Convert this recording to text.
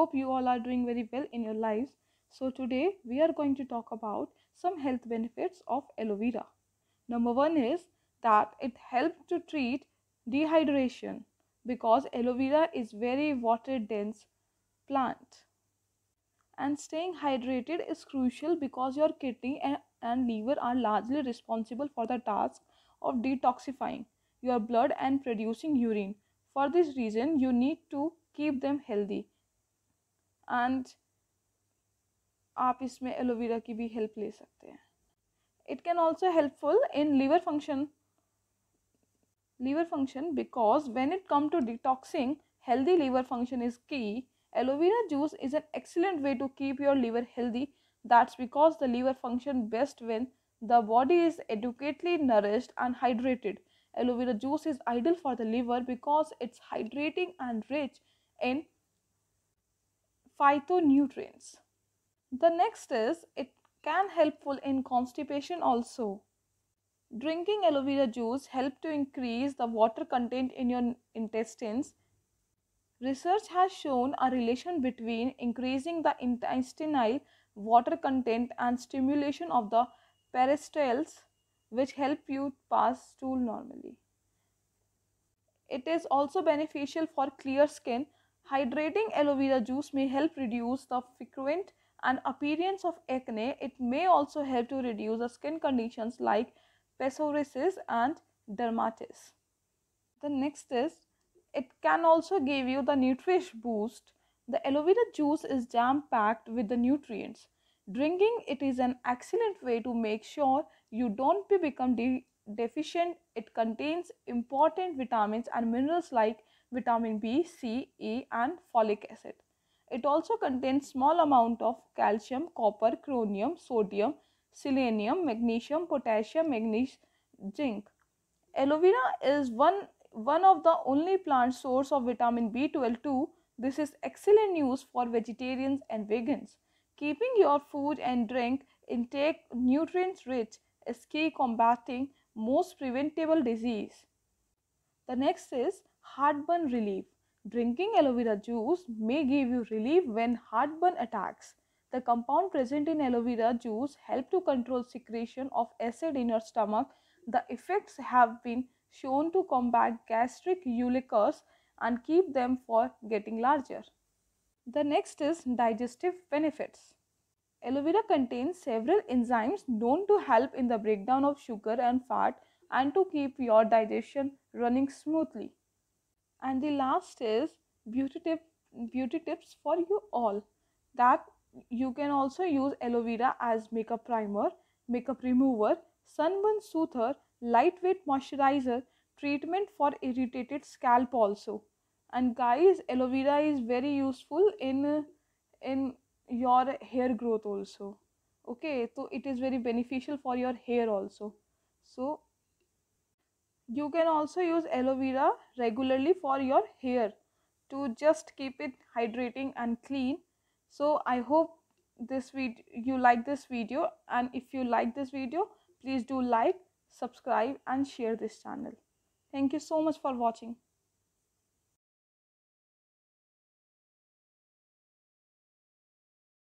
Hope you all are doing very well in your lives. So today we are going to talk about some health benefits of aloe vera. Number 1 is that it helps to treat dehydration because aloe vera is very water dense plant. And staying hydrated is crucial because your kidney and, and liver are largely responsible for the task of detoxifying your blood and producing urine. For this reason, you need to keep them healthy. And आप इसमें aloe vera की भी help ले सकते हैं it can also helpful in liver function liver function because when it come to detoxing healthy liver function is key aloe vera juice is an excellent way to keep your liver healthy that's because the liver function best when the body is adequately nourished and hydrated aloe vera juice is ideal for the liver because it's hydrating and rich in phytonutrients. The next is it can helpful in constipation also. Drinking aloe vera juice help to increase the water content in your intestines. Research has shown a relation between increasing the intestinal water content and stimulation of the peristalsis which help you pass stool normally. It is also beneficial for clear skin Hydrating aloe vera juice may help reduce the frequent and appearance of acne. It may also help to reduce the skin conditions like psoriasis and dermatitis. The next is it can also give you the nutrition boost. The aloe vera juice is jam packed with the nutrients. Drinking it is an excellent way to make sure you don't become de- deficient. It contains important vitamins and minerals like vitamin B, C, E and folic acid. It also contains small amount of calcium, copper, chromium, sodium, selenium, magnesium, potassium, magnesium, zinc. Aloe vera is one, one of the only plant source of vitamin B12 too. This is excellent news for vegetarians and vegans. Keeping your food and drink intake nutrients rich is key combating most preventable disease. The next is Heartburn relief. Drinking aloe vera juice may give you relief when heartburn attacks. The compound present in aloe vera juice help to control secretion of acid in your stomach. The effects have been shown to combat gastric ulcers and keep them for getting larger. The next is digestive benefits. Aloe vera contains several enzymes known to help in the breakdown of sugar and fat and to keep your digestion running smoothly and the last is beauty tip beauty tips for you all that you can also use aloe vera as makeup primer makeup remover sunburn soother lightweight moisturizer treatment for irritated scalp also and guys aloe vera is very useful in in your hair growth also okay so it is very beneficial for your hair also so you can also use aloe vera regularly for your hair to just keep it hydrating and clean so i hope this video you like this video and if you like this video please do like subscribe and share this channel thank you so much for watching